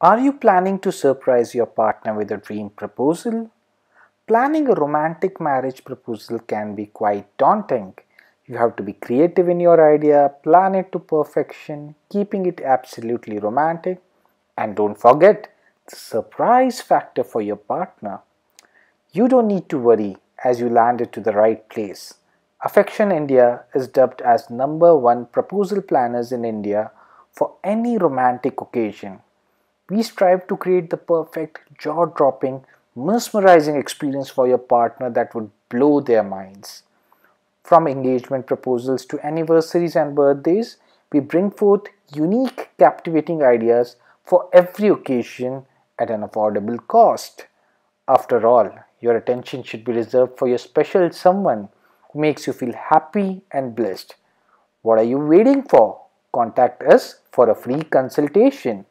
Are you planning to surprise your partner with a dream proposal? Planning a romantic marriage proposal can be quite daunting. You have to be creative in your idea, plan it to perfection, keeping it absolutely romantic, and don't forget the surprise factor for your partner. You don't need to worry as you landed to the right place. Affection India is dubbed as number one proposal planners in India for any romantic occasion. We strive to create the perfect, jaw-dropping, mesmerizing experience for your partner that would blow their minds. From engagement proposals to anniversaries and birthdays, we bring forth unique, captivating ideas for every occasion at an affordable cost. After all, your attention should be reserved for your special someone who makes you feel happy and blessed. What are you waiting for? Contact us for a free consultation.